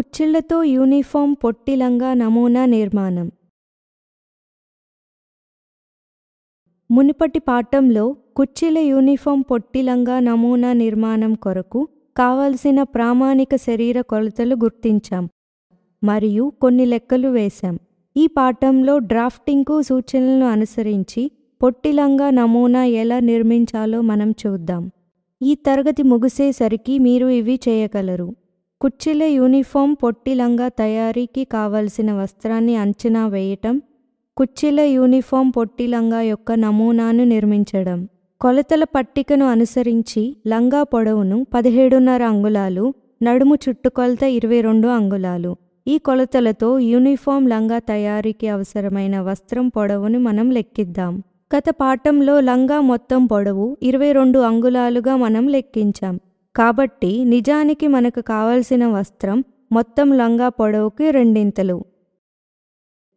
కుచ్చిళ్లతో uniform పొట్టిలంగా నమూనా నిర్మాణం మునుపటి పాఠంలో కుచ్చిల యూనిఫామ్ పొట్టిలంగా నమూనా నిర్మాణం కొరకు కావలసిన ప్రామాణిక శరీర కొలతలు గుర్తించాం మరియు కొన్ని లెక్కలు వేశాం ఈ పాఠంలో డ్రాఫ్టింగ్కు సూచనలను అనుసరించి పొట్టిలంగా నమూనా ఎలా నిర్మించాలో మనం చూద్దాం ఈ తరగతి ముగిసేసరికి మీరు ఇవి చేయగలరు కుర్చీల యూనిఫామ్ పొట్టిలంగా తయారీకి కావలసిన వస్త్రాన్ని అంచనా వేయటం కుర్చీల యూనిఫామ్ పొట్టిలంగా యొక్క నమూనాను నిర్మించడం కొలతల పట్టికను అనుసరించి లంగా పొడవును పదిహేడున్నర అంగుళాలు నడుము చుట్టుకొలత ఇరవై రెండు అంగుళాలు ఈ కొలతలతో యూనిఫామ్ లంగా తయారీకి అవసరమైన వస్త్రం పొడవును మనం లెక్కిద్దాం గత పాఠంలో లంగా మొత్తం పొడవు ఇరవై రెండు అంగుళాలుగా మనం లెక్కించాం కాబట్టి నిజానికి మనకు కావలసిన వస్త్రం మొత్తం లంగా పొడవుకి రెండింతలు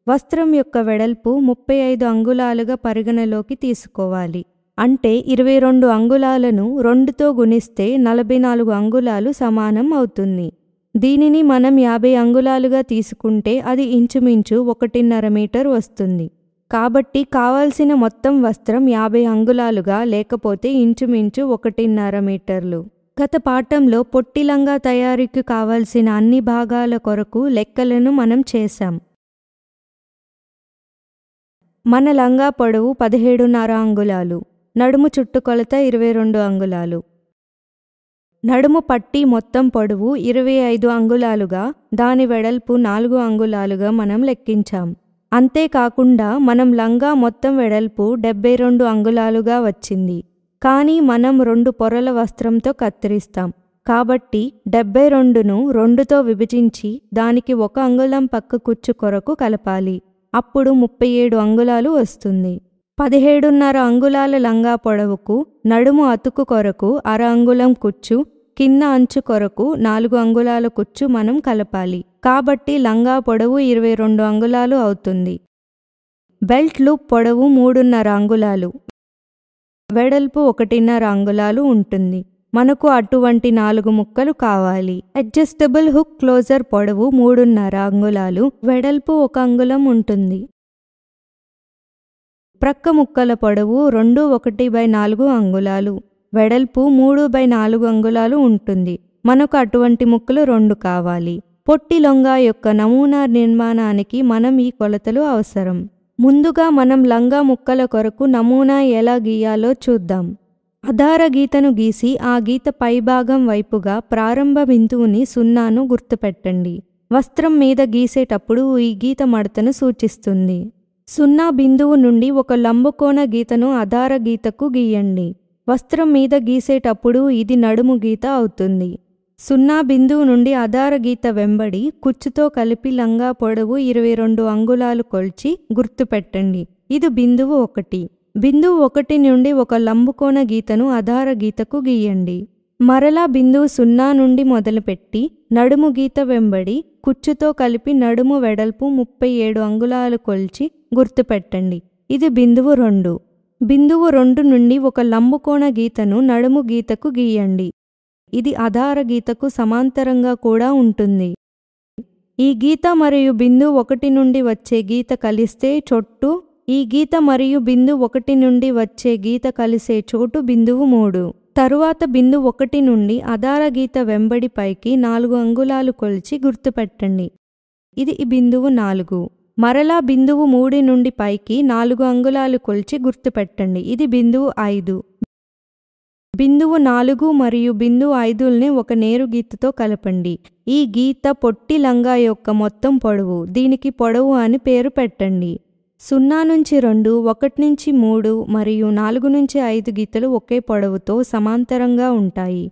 వస్త్రం యొక్క వెడల్పు ముప్పై ఐదు అంగుళాలుగా పరిగణలోకి తీసుకోవాలి అంటే ఇరవై రెండు అంగుళాలను రెండుతో గుణిస్తే నలభై నాలుగు అంగుళాలు సమానం అవుతుంది దీనిని మనం యాభై అంగుళాలుగా తీసుకుంటే అది ఇంచుమించు ఒకటిన్నర మీటర్ వస్తుంది కాబట్టి కావాల్సిన మొత్తం వస్త్రం యాభై అంగుళాలుగా లేకపోతే ఇంచుమించు ఒకటిన్నర మీటర్లు గత పాఠంలో పొట్టిలంగా తయారీకి కావలసిన అన్ని భాగాల కొరకు లెక్కలను మనం చేశాం మన లంగా పొడవు పదిహేడున్నర అంగుళాలు నడుము చుట్టుకొలత ఇరవై రెండు అంగుళాలు నడుము పట్టి మొత్తం పొడవు ఇరవై ఐదు అంగుళాలుగా దాని వెడల్పు నాలుగు అంగుళాలుగా మనం లెక్కించాం అంతేకాకుండా మనం లంగా మొత్తం వెడల్పు డెబ్బై రెండు అంగుళాలుగా వచ్చింది కానీ మనం రెండు పొరల వస్త్రంతో కత్తిరిస్తాం కాబట్టి డెబ్బై రెండును రెండుతో విభజించి దానికి ఒక అంగుళం పక్క కుచ్చు కొరకు కలపాలి అప్పుడు ముప్పై ఏడు అంగుళాలు వస్తుంది పదిహేడున్నర అంగుళాల లంగా పొడవుకు నడుము అతుకు కొరకు అర అంగుళం కుచ్చు కింద అంచు కొరకు నాలుగు అంగుళాల కుచ్చు మనం కలపాలి కాబట్టి లంగా పొడవు ఇరవై రెండు అంగుళాలు అవుతుంది బెల్ట్ లూప్ పొడవు మూడున్నర అంగుళాలు వెడల్పు ఒకటిన్నర అంగుళాలు ఉంటుంది మనకు అటువంటి నాలుగు ముక్కలు కావాలి అడ్జస్టబుల్ హుక్ క్లోజర్ పొడవు మూడున్నర అంగుళాలు వెడల్పు ఒక అంగుళం ఉంటుంది ప్రక్క ముక్కల పొడవు రెండు ఒకటి బై నాలుగు అంగుళాలు వెడల్పు మూడు బై నాలుగు అంగుళాలు ఉంటుంది మనకు అటువంటి ముక్కలు రెండు కావాలి పొట్టి లొంగా యొక్క నమూనా నిర్మాణానికి మనం ఈ కొలతలు అవసరం ముందుగా మనం లంగా ముక్కల కొరకు నమూనా ఎలా గీయాలో చూద్దాం అధార గీతను గీసి ఆ గీత పైభాగం వైపుగా ప్రారంభ బిందువుని సున్నాను గుర్తుపెట్టండి వస్త్రం మీద గీసేటప్పుడు ఈ గీత మడతను సూచిస్తుంది సున్నా బిందువు నుండి ఒక లంబకోణ గీతను అధార గీతకు గీయండి వస్త్రం మీద గీసేటప్పుడు ఇది నడుము గీత అవుతుంది సున్నా బిందువు నుండి ఆధార గీత వెంబడి కుచ్చుతో కలిపి లంగా పొడవు ఇరవై రెండు అంగుళాలు కొల్చి గుర్తుపెట్టండి ఇది బిందువు ఒకటి బిందువు ఒకటి నుండి ఒక లంబుకోన గీతను ఆధార గీతకు గీయండి మరలా బిందువు సున్నా నుండి మొదలుపెట్టి నడుము గీత వెంబడి కుచ్చుతో కలిపి నడుము వెడల్పు ముప్పై ఏడు అంగుళాలు కొల్చి గుర్తుపెట్టండి ఇది బిందువు రెండు బిందువు రెండు నుండి ఒక లంబుకోణ గీతను నడుము గీతకు గీయండి ఇది ఆధార గీతకు సమాంతరంగా కూడా ఉంటుంది ఈ గీత మరియు బిందు ఒకటి నుండి వచ్చే గీత కలిస్తే చొట్టు ఈ గీత మరియు బిందు ఒకటి నుండి వచ్చే గీత కలిసే చోటు బిందువు మూడు తరువాత బిందు ఒకటి నుండి ఆధార గీత వెంబడి పైకి నాలుగు అంగుళాలు కొలిచి గుర్తుపెట్టండి ఇది ఈ బిందువు నాలుగు మరలా బిందువు మూడు నుండి పైకి నాలుగు అంగుళాలు కొలిచి గుర్తుపెట్టండి ఇది బిందువు ఐదు బిందువు నాలుగు మరియు బిందువు ఐదుల్ని ఒక నేరు గీతతో కలపండి ఈ గీత పొట్టి లంగా యొక్క మొత్తం పొడవు దీనికి పొడవు అని పేరు పెట్టండి సున్నా నుంచి రెండు ఒకటి నుంచి మూడు మరియు నాలుగు నుంచి ఐదు గీతలు ఒకే పొడవుతో సమాంతరంగా ఉంటాయి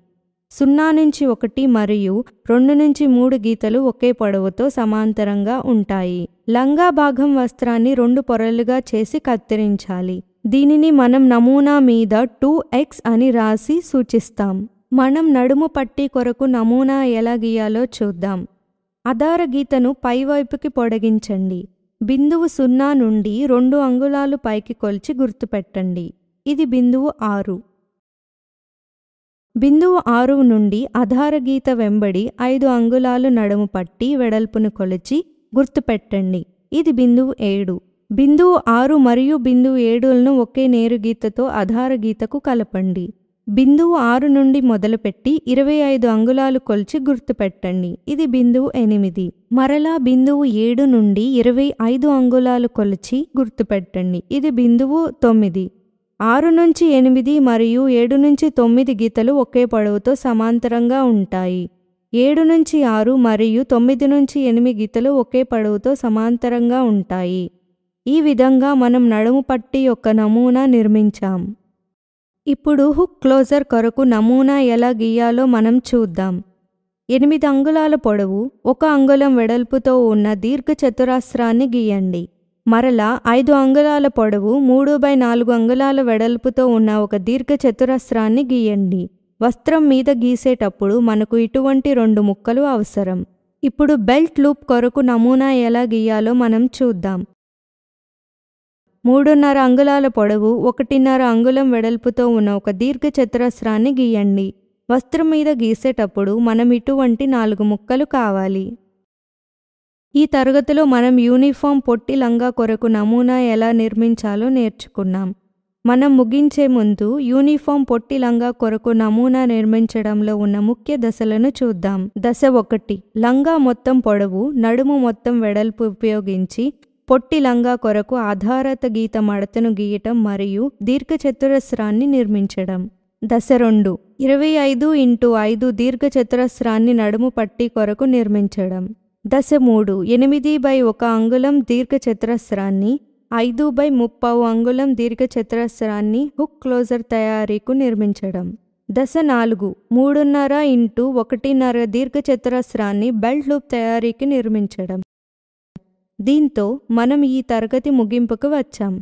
సున్నా నుంచి ఒకటి మరియు రెండు నుంచి మూడు గీతలు ఒకే పొడవుతో సమాంతరంగా ఉంటాయి లంగా భాగం వస్త్రాన్ని రెండు పొరలుగా చేసి కత్తిరించాలి దీనిని మనం నమూనా మీద టూ ఎక్స్ అని రాసి సూచిస్తాం మనం నడుము పట్టి కొరకు నమూనా ఎలా గీయాలో చూద్దాం అధార గీతను పైవైపుకి పొడిగించండి బిందువు సున్నా నుండి రెండు అంగుళాలు పైకి కొలిచి గుర్తుపెట్టండి ఇది బిందువు ఆరు బిందువు ఆరు నుండి అధార గీత వెంబడి ఐదు అంగుళాలు నడుము పట్టి వెడల్పును కొలిచి గుర్తుపెట్టండి ఇది బిందువు ఏడు బిందువు ఆరు మరియు బిందువు ఏడులను ఒకే నేరు గీతతో ఆధార గీతకు కలపండి బిందువు ఆరు నుండి మొదలుపెట్టి ఇరవై ఐదు అంగుళాలు కొల్చి గుర్తుపెట్టండి ఇది బిందువు ఎనిమిది మరలా బిందువు ఏడు నుండి ఇరవై ఐదు అంగుళాలు కొలిచి గుర్తుపెట్టండి ఇది బిందువు తొమ్మిది ఆరు నుంచి ఎనిమిది మరియు ఏడు నుంచి తొమ్మిది గీతలు ఒకే పొడవుతో సమాంతరంగా ఉంటాయి ఏడు నుంచి ఆరు మరియు తొమ్మిది నుంచి ఎనిమిది గీతలు ఒకే పొడవుతో సమాంతరంగా ఉంటాయి ఈ విధంగా మనం నడుము పట్టి యొక్క నమూనా నిర్మించాం ఇప్పుడు హుక్ క్లోజర్ కొరకు నమూనా ఎలా గీయాలో మనం చూద్దాం ఎనిమిది అంగుళాల పొడవు ఒక అంగుళం వెడల్పుతో ఉన్న చతురాస్త్రాన్ని గీయండి మరలా ఐదు అంగుళాల పొడవు మూడు బై నాలుగు అంగుళాల వెడల్పుతో ఉన్న ఒక దీర్ఘచతురస్రాన్ని గీయండి వస్త్రం మీద గీసేటప్పుడు మనకు ఇటువంటి రెండు ముక్కలు అవసరం ఇప్పుడు బెల్ట్ లూప్ కొరకు నమూనా ఎలా గీయాలో మనం చూద్దాం మూడున్నర అంగుళాల పొడవు ఒకటిన్నర అంగుళం వెడల్పుతో ఉన్న ఒక దీర్ఘచతురస్రాన్ని గీయండి వస్త్రం మీద గీసేటప్పుడు మనం ఇటువంటి నాలుగు ముక్కలు కావాలి ఈ తరగతిలో మనం యూనిఫామ్ పొట్టి లంగా కొరకు నమూనా ఎలా నిర్మించాలో నేర్చుకున్నాం మనం ముగించే ముందు యూనిఫామ్ పొట్టి లంగా కొరకు నమూనా నిర్మించడంలో ఉన్న ముఖ్య దశలను చూద్దాం దశ ఒకటి లంగా మొత్తం పొడవు నడుము మొత్తం వెడల్పు ఉపయోగించి పొట్టి లంగా కొరకు ఆధారత గీత మడతను గీయటం మరియు దీర్ఘచతురస్రాన్ని నిర్మించడం దశ రెండు ఇరవై ఐదు ఇంటూ ఐదు దీర్ఘచతురస్రాన్ని నడుము పట్టి కొరకు నిర్మించడం దశ మూడు ఎనిమిది బై ఒక అంగుళం దీర్ఘచతురస్రాన్ని ఐదు బై ముప్పవు అంగుళం దీర్ఘచతురస్రాన్ని హుక్ క్లోజర్ తయారీకు నిర్మించడం దశ నాలుగు మూడున్నర ఇంటూ ఒకటిన్నర దీర్ఘచతురస్రాన్ని బెల్ట్ లూప్ తయారీకి నిర్మించడం దీంతో మనం ఈ తరగతి ముగింపుకు వచ్చాం